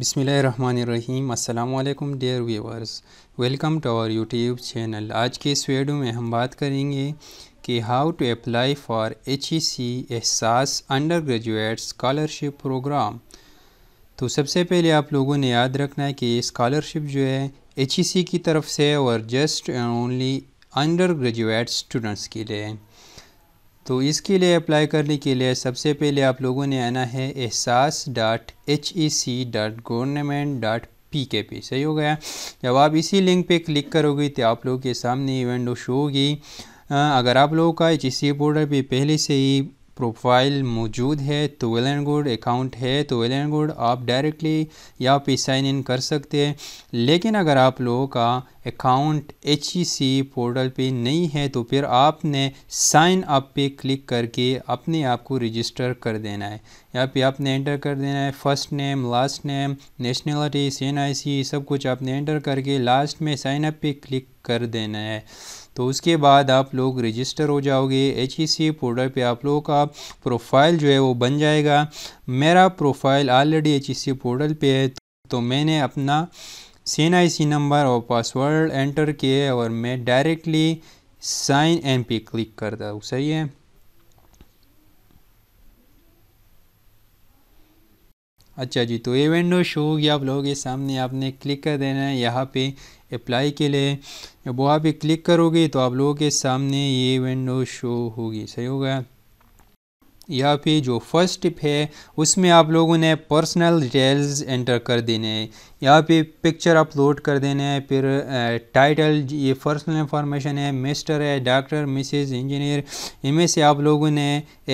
बिसमीम अल्लाम dear viewers welcome to our YouTube channel आज के इस वीडियो में हम बात करेंगे कि how to apply for H E C Ehsaas under graduate scholarship programme तो सबसे पहले आप लोगों ने याद रखना है कि स्कॉलरशिप जो है एच ई सी की तरफ से और just only undergraduate students के लिए तो इसके लिए अप्लाई करने के लिए सबसे पहले आप लोगों ने आना है Ehsaas dot H E C dot government dot P K पी सही हो गया जब आप इसी लिंक पे क्लिक करोगे तो आप लोगों के सामने ये विंडो शो होगी अगर आप लोगों का एच ई सी पोर्टल पर पहले से ही प्रोफाइल मौजूद है तो वेल एंड गुड अकाउंट है तो वेल एंड गुड आप डायरेक्टली यहाँ पे साइन इन कर सकते हैं लेकिन अगर आप लोगों का अकाउंट एच पोर्टल पे नहीं है तो फिर आपने साइन अप पे क्लिक करके अपने आप को रजिस्टर कर देना है यहाँ पे आपने एंटर कर देना है first name last name nationality सी सब कुछ आपने एंटर करके लास्ट में साइन अप पे क्लिक कर देना है तो उसके बाद आप लोग रजिस्टर हो जाओगे एच ई सी पोर्टल पर आप लोगों का प्रोफाइल जो है वो बन जाएगा मेरा profile already H E C portal पर है तो मैंने अपना सी आई नंबर और पासवर्ड एंटर किए और मैं डायरेक्टली साइन एम पे क्लिक करता हूँ सही है अच्छा जी तो ये विंडो शो होगी आप लोगों के सामने आपने क्लिक कर देना है यहाँ पे अप्लाई के लिए जब वो आप क्लिक करोगे तो आप लोगों के सामने ये विंडो शो होगी सही होगा या फिर जो फर्स्ट टिप है उसमें आप लोगों ने पर्सनल डिटेल्स एंटर कर देने हैं या फिर पिक्चर अपलोड कर देने हैं फिर टाइटल ये पर्सनल इंफॉर्मेशन है मिस्टर है डॉक्टर मिसेज इंजीनियर इनमें से आप लोगों ने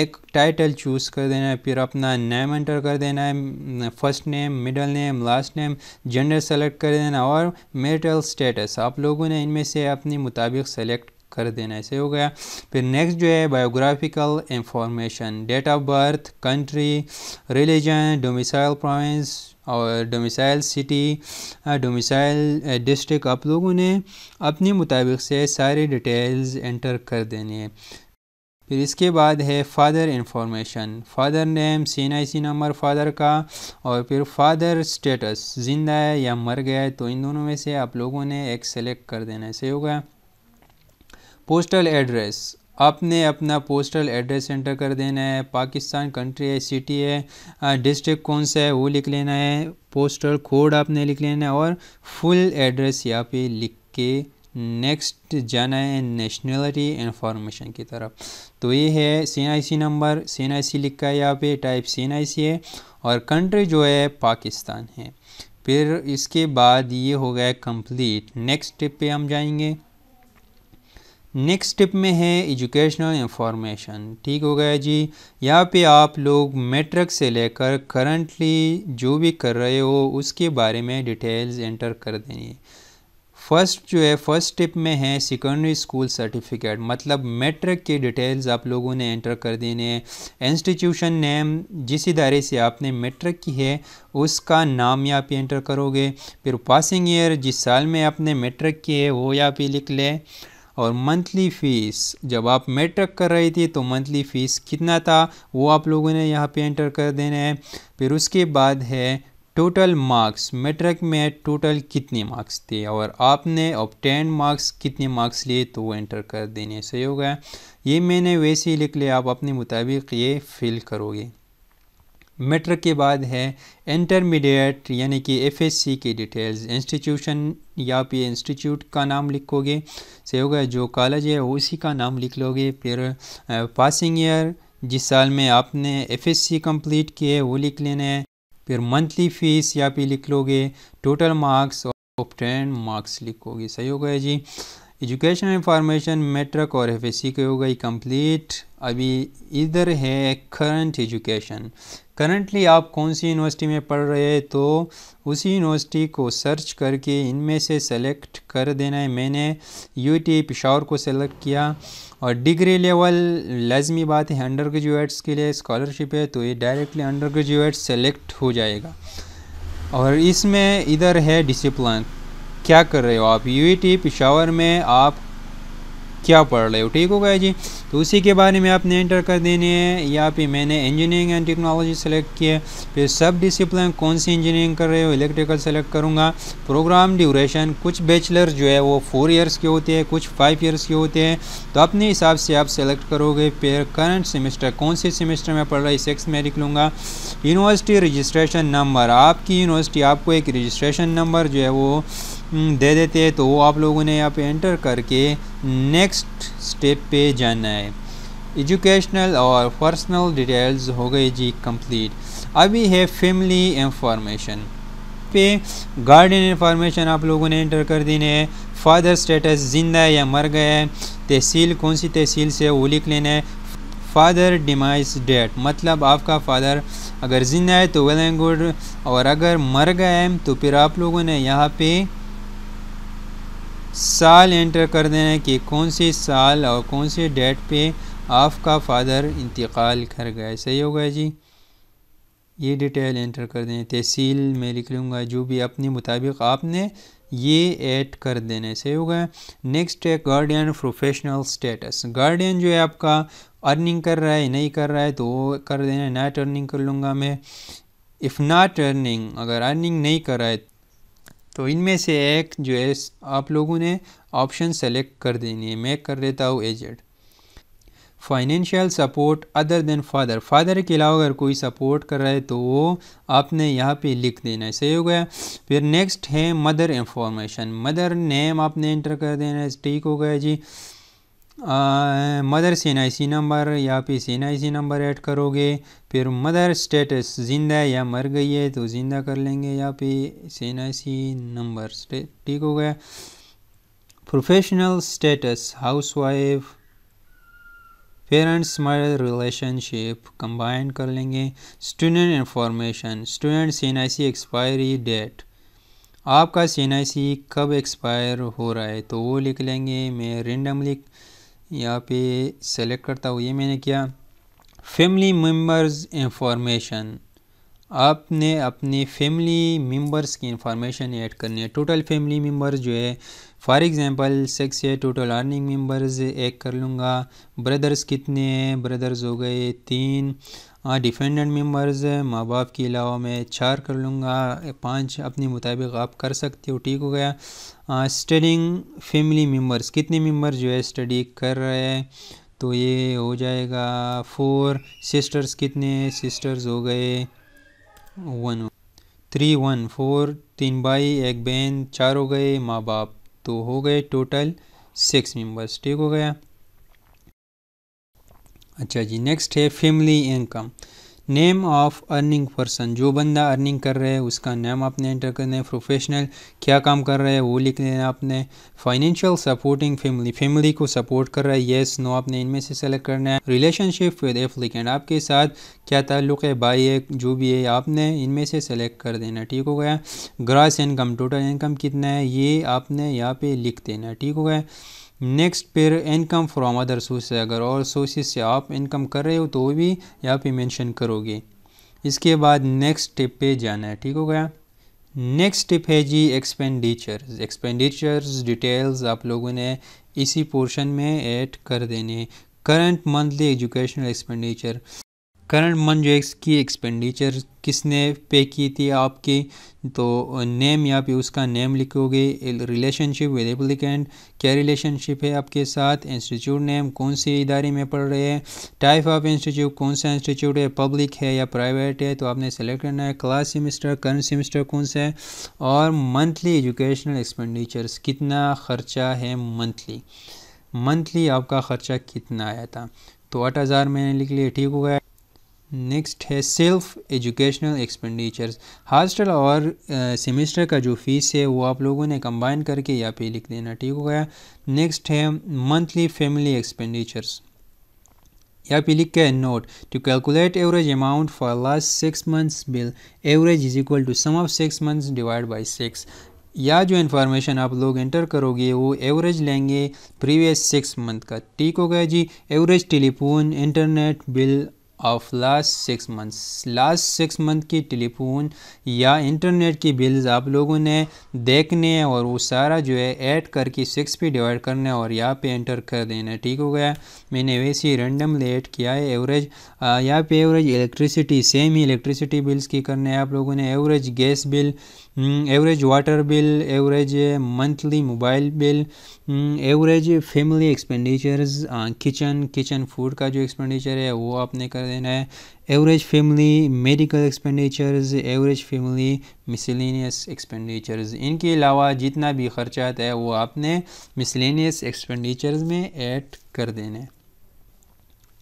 एक टाइटल चूज़ कर देना है फिर अपना नेम एंटर कर देना है first name middle name last name gender select कर देना और मेरिटल स्टेटस आप लोगों ने इनमें से अपने मुताबिक सेलेक्ट कर देना ऐसे हो गया फिर नेक्स्ट जो है biographical information date of birth country religion domicile province और डोमिसाइल सिटी डोमिसाइल डिस्ट्रिक्ट आप लोगों ने अपने मुताबिक से सारी डिटेल्स एंटर कर देनी है फिर इसके बाद है father information father name C N I C number father का और फिर फ़ादर स्टेटस ज़िंदा है या मर गया है तो इन दोनों में से आप लोगों ने एक सेलेक्ट कर देना ऐसे गया पोस्टल एड्रेस आपने अपना पोस्टल एड्रेस एंटर कर देना है पाकिस्तान कंट्री है सिटी है डिस्ट्रिक्ट कौन सा है वो लिख लेना है पोस्टल कोड आपने लिख लेना है और फुल एड्रेस यहाँ पे लिख के नेक्स्ट जाना है नेशनलिटी इंफॉर्मेशन की तरफ तो ये है सी आई सी नंबर सी आई सी लिखा है यहाँ पे टाइप सी आई सी है और कंट्री जो है पाकिस्तान है फिर इसके बाद ये हो गया कंप्लीट नेक्स्ट स्टेप पे हम जाएंगे नेक्स्ट टिप में है एजुकेशनल इंफॉर्मेशन ठीक हो गया जी यहाँ पे आप लोग मेट्रिक से लेकर करंटली जो भी कर रहे हो उसके बारे में डिटेल्स एंटर कर देनी है फर्स्ट जो है फर्स्ट टिप में है सेकेंडरी स्कूल सर्टिफिकेट मतलब मेट्रिक के डिटेल्स आप लोगों ने एंटर कर देने हैं इंस्टीट्यूशन नेम जिस इदारे से आपने मेट्रिक की है उसका नाम यहाँ पे एंटर करोगे फिर पासिंग ईयर जिस साल में आपने मेट्रिक की है वो यहाँ पे लिख लें और मंथली फ़ीस जब आप मेट्रिक कर रही थी तो मंथली फ़ीस कितना था वो आप लोगों ने यहाँ पे एंटर कर देना है फिर उसके बाद है टोटल मार्क्स मेट्रिक में टोटल कितने मार्क्स थे और आपने ऑप्टेन मार्क्स कितने मार्क्स लिए तो वो एंटर कर देने सही होगा ये मैंने वैसे ही लिख लिया आप अपने मुताबिक ये फिल करोगे मेट्रिक के बाद है इंटरमीडिएट यानी कि एफएससी की डिटेल्स इंस्टीट्यूशन या फिर इंस्टीट्यूट का नाम लिखोगे से होगा जो कॉलेज है उसी का नाम लिख लोगे फिर पासिंग ईयर जिस साल में आपने एफएससी कंप्लीट किए वो लिख लेने हैं फिर मंथली फ़ीस या फिर लिख लोगे टोटल मार्क्स और टेन मार्क्स लिखोगे सही होगा जी एजुकेशनल इंफॉर्मेशन मेट्रिक और एफ की हो गई कंप्लीट अभी इधर है करंट एजुकेशन करंटली आप कौन सी यूनिवर्सिटी में पढ़ रहे हैं तो उसी यूनिवर्सिटी को सर्च करके इनमें से सेलेक्ट कर देना है मैंने यू टी पिशावर को सेलेक्ट किया और डिग्री लेवल लाजमी बात है अंडर ग्रेजुएट्स के लिए स्कॉलरशिप है तो ये डायरेक्टली अंडर ग्रेजुएट सेलेक्ट हो जाएगा और इसमें इधर है डिसिप्लिन क्या कर रहे हो आप यू e पिशावर में आप क्या पढ़ रहे हो ठीक हो जी तो उसी के बारे में आपने एंटर कर देने हैं या फिर मैंने इंजीनियरिंग एंड टेक्नोलॉजी सेलेक्ट किया फिर सब डिसिप्लिन कौन सी इंजीनियरिंग कर रहे हो इलेक्ट्रिकल सेलेक्ट करूँगा प्रोग्राम ड्यूरेशन कुछ बैचलर जो है वो फोर ईयर्स के होते हैं कुछ फाइव ईयर्स के होते हैं तो अपने हिसाब से आप सेलेक्ट करोगे फिर करंट सेमेस्टर कौन से सेमेस्टर में पढ़ रहा है सेक्स में लिख लूँगा यूनिवर्सिटी रजिस्ट्रेशन नंबर आपकी यूनिवर्सिटी आपको एक रजिस्ट्रेशन नंबर जो है वो हम्म, दे देते हैं तो वो आप लोगों ने यहाँ पे एंटर करके नेक्स्ट स्टेप पे जाना है एजुकेशनल और पर्सनल डिटेल्स हो गई जी कंप्लीट अभी है फैमिली इंफॉर्मेशन पे गार्डियन इंफॉर्मेशन आप लोगों ने एंटर कर देने है फादर स्टेटस ज़िंदा है या मर गया है तहसील कौन सी तहसील से वो लिख लेना है फादर डिमाइस डेट मतलब आपका फादर अगर ज़िंदा है तो वेल एंड गुड और अगर मर गए तो फिर आप लोगों ने यहाँ पे साल एंटर कर देना है कि कौन से साल और कौन से डेट पे आपका फादर इंतकाल कर गया सही होगा जी ये डिटेल एंटर कर दें तहसील में लिख लूँगा जो भी अपने मुताबिक आपने ये ऐड कर देने से होगा नेक्स्ट है गार्डियन प्रोफेशनल स्टेटस गार्डियन जो है आपका अर्निंग कर रहा है नहीं कर रहा है तो वो कर देना नॉट अर्निंग कर लूँगा मैं इफ़ नॉट अर्निंग अगर अर्निंग नहीं कर रहा है तो इनमें से एक जो है आप लोगों ने ऑप्शन सेलेक्ट कर देनी है मैं कर लेता हूँ एजेड financial support other than father father के अलावा अगर कोई सपोर्ट कर रहा है तो वो आपने यहाँ पे लिख देना है सही हो गया फिर नेक्स्ट है मदर इंफॉर्मेशन मदर नेम आपने एंटर कर देना है ठीक हो गया जी mother C N I C number या फिर C N I C number add करोगे फिर मदर स्टेटस ज़िंदा है या मर गई है तो ज़िंदा कर लेंगे या फिर C N I C number ठीक हो गया professional status housewife parents mother relationship combine कर लेंगे student information student C N I C expiry date आपका सी एन आई सी कब एक्सपायर हो रहा है तो वो लिख लेंगे मैं रेंडमली यहाँ पे सेलेक्ट करता हूँ ये मैंने किया फैमिली मेम्बर्स इंफॉर्मेशन आपने अपने फैमिली मेम्बर्स की इंफॉर्मेशन ऐड करनी है टोटल फैमिली मेम्बर्स जो है फॉर एग्ज़ाम्पल सिक्स है टोटल अर्निंग मेम्बर्स ऐड कर लूँगा ब्रदर्स कितने हैं ब्रदर्स हो गए तीन हाँ डिफेंडेंट मेम्बर्स माँ बाप के अलावा मैं चार कर लूँगा पाँच अपने मुताबिक आप कर सकते हो ठीक हो गया स्टडिंग फैमिली मेम्बर्स कितने मेम्बर जो है स्टडी कर रहे हैं तो ये हो जाएगा फोर सिस्टर्स कितने सिस्टर्स हो गए वन थ्री वन फोर तीन भाई एक बहन चार हो गए माँ बाप तो हो गए टोटल सिक्स मेम्बर्स ठीक हो गया अच्छा जी नेक्स्ट है family income name of earning person जो बंदा अर्निंग कर रहा है उसका नाम आपने एंटर करना है प्रोफेशनल क्या काम कर रहा है वो लिख लेना आपने फाइनेंशियल सपोर्टिंग फैमिली फैमिली को सपोर्ट कर रहा है येस नो आपने इनमें से सेलेक्ट करना है रिलेशनशिप विद एफ्लिकेंट आपके साथ क्या ताल्लुक है बाई है जो भी है आपने इनमें से सेलेक्ट कर देना ठीक हो गया ग्रास इनकम टोटल इनकम कितना है ये आपने यहाँ पर लिख देना ठीक हो गया नेक्स्ट फिर इनकम फ्रॉम अदर सोर्स अगर और सोर्सेज से आप इनकम कर रहे हो तो वो भी यहाँ पे मेंशन करोगे इसके बाद नेक्स्ट स्टेप पे जाना है ठीक हो गया नेक्स्ट स्टेप है जी एक्सपेंडिचर्स एक्सपेंडिचर्स डिटेल्स आप लोगों ने इसी पोर्शन में ऐड कर देने current monthly educational expenditure current month जो की एक्सपेंडिचर किसने पे की थी आपकी तो नेम यहाँ पे उसका नेम लिखोगे रिलेशनशिप विद एप्लीकेंट क्या रिलेशनशिप है आपके साथ इंस्टीट्यूट नेम कौन से इदारे में पढ़ रहे हैं टाइप ऑफ इंस्टीट्यूट कौन सा इंस्टीट्यूट है पब्लिक है या प्राइवेट है तो आपने सेलेक्ट करना है क्लास सेमिस्टर करंट सेमिस्टर कौन सा है और मंथली एजुकेशनल एक्सपेंडिचर्स कितना खर्चा है मंथली मंथली आपका ख़र्चा कितना आया था तो आठ हज़ार मैंने लिख लिया ठीक हो गया नेक्स्ट है सेल्फ एजुकेशनल एक्सपेंडिचर्स हॉस्टल और सेमिस्टर uh, का जो फीस है वो आप लोगों ने कंबाइन करके यहाँ पे लिख देना ठीक हो गया नेक्स्ट है मंथली फैमिली एक्सपेंडिचर्स यहाँ पे लिख के note to calculate average amount for last six months bill average is equal to sum of six months divide by six या जो इन्फॉर्मेशन आप लोग एंटर करोगे वो एवरेज लेंगे प्रीवियस सिक्स मंथ का ठीक हो गया जी average telephone internet bill of last six months last six month की टेलीफोन या इंटरनेट की बिल्स आप लोगों ने देखने हैं और वो सारा जो है ऐड करके सिक्स पे डिवाइड करना है और यहाँ पे एंटर कर देना है ठीक हो गया मैंने वैसे ही रेंडमली लेट किया है एवरेज यहाँ पे एवरेज इलेक्ट्रिसिटी सेम ही इलेक्ट्रिसिटी बिल्स की करना है आप लोगों ने average gas bill average water bill average monthly mobile bill average family expenditures kitchen kitchen food का जो एक्सपेंडिचर है वो आपने कर देना है average family medical expenditures average family miscellaneous expenditures इनके अलावा जितना भी खर्चा है वो आपने मिसलिनियस एक्सपेंडिचर्स में ऐड कर देना है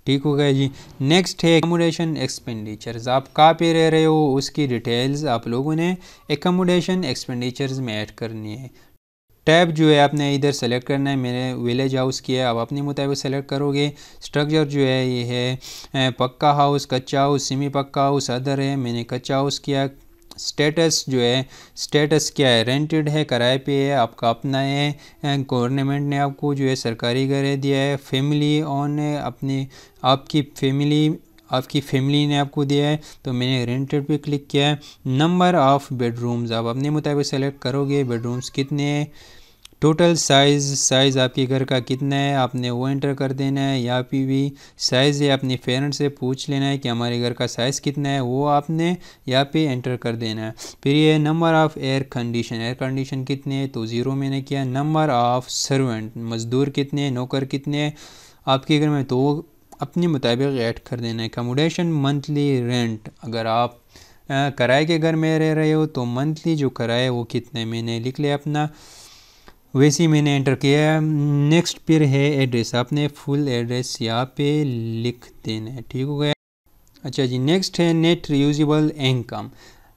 ठीक हो गया जी नेक्स्ट है एकोमोडेशन एक्सपेंडिचर्स आप कहाँ पे रह रहे हो उसकी डिटेल्स आप लोगों ने एकोमोडेशन एक्सपेंडिचर्स में ऐड करनी है टैब जो है आपने इधर सेलेक्ट करना है मैंने विलेज हाउस किया है आप अपने मुताबिक सेलेक्ट करोगे स्ट्रक्चर जो है ये है pucca house kutcha house semi pucca house other है मैंने कच्चा हाउस किया स्टेटस जो है स्टेटस क्या है रेंटेड है किराए पे है आपका अपना है गवर्नमेंट ने आपको जो है सरकारी घर दिया है फैमिली ऑन है अपने आपकी फैमिली आपकी फैमिली ने आपको दिया है तो मैंने रेंटेड पे क्लिक किया है नंबर ऑफ़ बेडरूम्स आप अपने मुताबिक सेलेक्ट करोगे बेडरूम्स कितने हैं टोटल साइज़ साइज़ आपके घर का कितना है आपने वो एंटर कर देना है या फिर भी साइज़ या अपने पेरेंट से पूछ लेना है कि हमारे घर का साइज़ कितना है वो आपने या पे एंटर कर देना है फिर ये number of air condition air condition कितने है तो ज़ीरो मैंने किया नंबर ऑफ़ सर्वेंट मज़दूर कितने नौकर कितने आपके घर में तो अपने मुताबिक ऐड कर देना है कमोडेशन मंथली रेंट अगर आप किराए के घर में रह रहे हो तो मंथली जो किराया है वो कितने मैंने लिख लिया अपना वैसे ही मैंने एंटर किया है नेक्स्ट पर है एड्रेस आपने फुल एड्रेस यहाँ पे लिख देना है ठीक हो गया अच्छा जी नेक्स्ट है नेट रीयूजेबल इनकम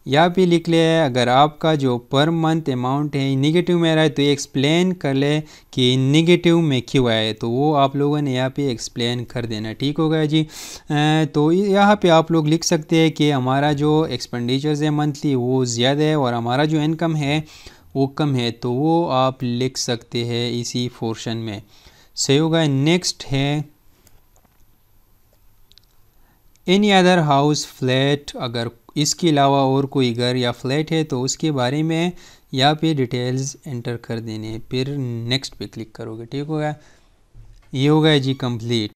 यहाँ पे लिख ले अगर आपका जो पर मंथ अमाउंट है निगेटिव में रहा है तो एक्सप्लेन कर ले कि निगेटिव में क्यों आए तो वो आप लोगों ने यहाँ पे एक्सप्लेन कर देना ठीक हो गया जी तो यहाँ पे आप लोग लिख सकते हैं कि हमारा जो एक्सपेंडिचर्स है मंथली वो ज़्यादा है और हमारा जो इनकम है वो कम है तो वो आप लिख सकते हैं इसी पोर्शन में सही होगा नेक्स्ट है एनी अदर हाउस फ्लैट अगर इसके अलावा और कोई घर या फ्लैट है तो उसके बारे में यहाँ पे डिटेल्स एंटर कर देने फिर नेक्स्ट पे क्लिक करोगे ठीक हो गया ये हो गया जी कंप्लीट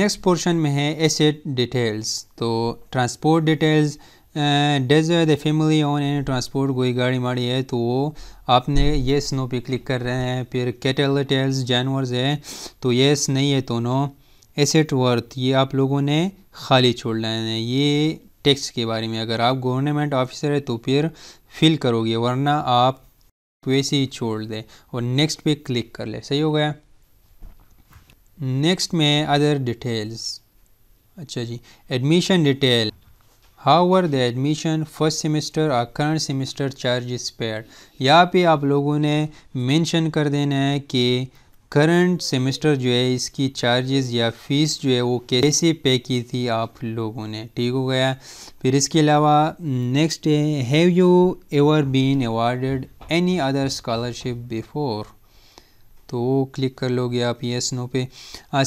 नेक्स्ट पोर्शन में है एसेट डिटेल्स तो transport details does the family own any transport कोई गाड़ी माड़ी है तो वो आपने येस नो पे क्लिक कर रहे हैं फिर कैटल टेल्स जानवर है तो येस नहीं है तो नो एसेट वर्थ ये आप लोगों ने खाली छोड़ रहे हैं ये टैक्स के बारे में अगर आप गवर्नमेंट ऑफिसर है तो फिर फिल करोगे वरना आप वैसे ही छोड़ दें और नेक्स्ट पे क्लिक कर ले सही हो गया नेक्स्ट में अदर डिटेल्स अच्छा जी admission detail how are the admission first semester और करंट सेमेस्टर चार्जेस पेड यहाँ पे आप लोगों ने मेंशन कर देना है कि करंट सेमेस्टर जो है इसकी चार्जेस या फीस जो है वो कैसे पे की थी आप लोगों ने ठीक हो गया फिर इसके अलावा नेक्स्ट है have you ever been awarded any other scholarship before तो क्लिक कर लोगे आप यस नो पे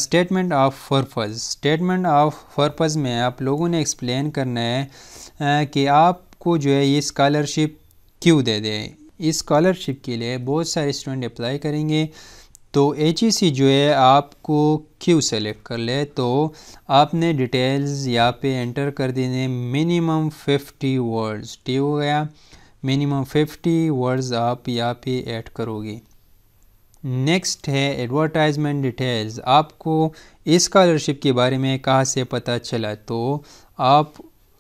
statement of purpose statement of purpose में आप लोगों ने एक्सप्लेन करना है कि आपको जो है ये स्कॉलरशिप क्यों दे दें इस स्कॉलरशिप के लिए बहुत सारे स्टूडेंट अप्लाई करेंगे तो एच e जो है आपको क्यों सेलेक्ट कर ले तो आपने डिटेल्स यहाँ पे एंटर कर देने मिनिमम 50 वर्ड्स टी हो गया मिनिमम 50 वर्ड्स आप यहाँ पे ऐड करोगे नेक्स्ट है एडवर्टाइजमेंट डिटेल्स आपको स्कॉलरशिप के बारे में कहाँ से पता चला तो आप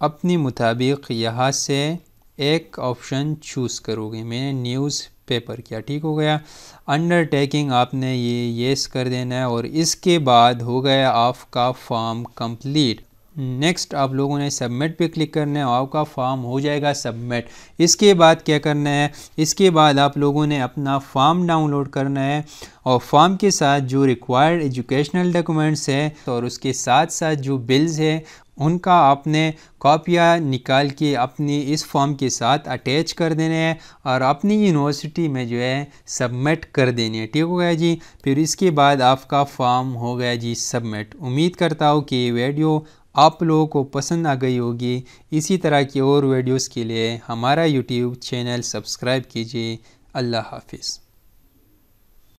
अपने मुताबिक यहाँ से एक ऑप्शन चूज़ करोगे मैं न्यूज़ पेपर किया ठीक हो गया अंडरटेकिंग आपने ये येस कर देना है और इसके बाद हो गया आपका फॉर्म कंप्लीट नेक्स्ट आप लोगों ने सबमिट पे क्लिक करना है और आपका फॉर्म हो जाएगा सबमिट इसके बाद क्या करना है इसके बाद आप लोगों ने अपना फॉर्म डाउनलोड करना है और फॉर्म के साथ जो रिक्वायर्ड एजुकेशनल डॉक्यूमेंट्स है और उसके साथ साथ जो बिल्स है उनका आपने कापियाँ निकाल के अपनी इस फॉर्म के साथ अटैच कर देने हैं और अपनी यूनिवर्सिटी में जो है सबमिट कर देने हैं ठीक हो गया जी फिर इसके बाद आपका फॉर्म हो गया जी सबमिट उम्मीद करता हूँ कि ये वीडियो आप लोगों को पसंद आ गई होगी इसी तरह की और वीडियोस के लिए हमारा यूट्यूब चैनल सब्सक्राइब कीजिए अल्लाह हाफिज़